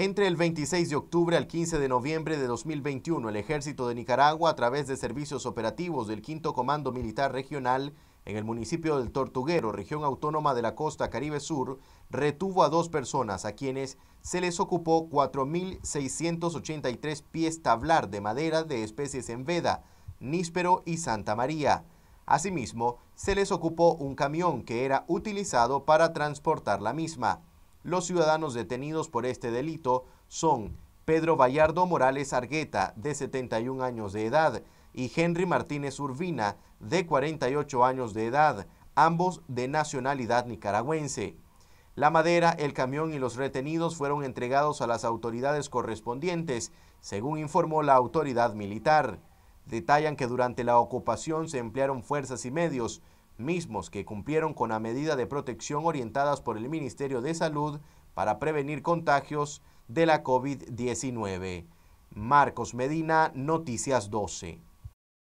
Entre el 26 de octubre al 15 de noviembre de 2021, el Ejército de Nicaragua, a través de servicios operativos del Quinto Comando Militar Regional en el municipio del Tortuguero, región autónoma de la costa Caribe Sur, retuvo a dos personas a quienes se les ocupó 4.683 pies tablar de madera de especies en veda, níspero y Santa María. Asimismo, se les ocupó un camión que era utilizado para transportar la misma. Los ciudadanos detenidos por este delito son Pedro Vallardo Morales Argueta, de 71 años de edad, y Henry Martínez Urbina, de 48 años de edad, ambos de nacionalidad nicaragüense. La madera, el camión y los retenidos fueron entregados a las autoridades correspondientes, según informó la autoridad militar. Detallan que durante la ocupación se emplearon fuerzas y medios mismos que cumplieron con la medida de protección orientadas por el Ministerio de Salud para prevenir contagios de la COVID-19. Marcos Medina, Noticias 12.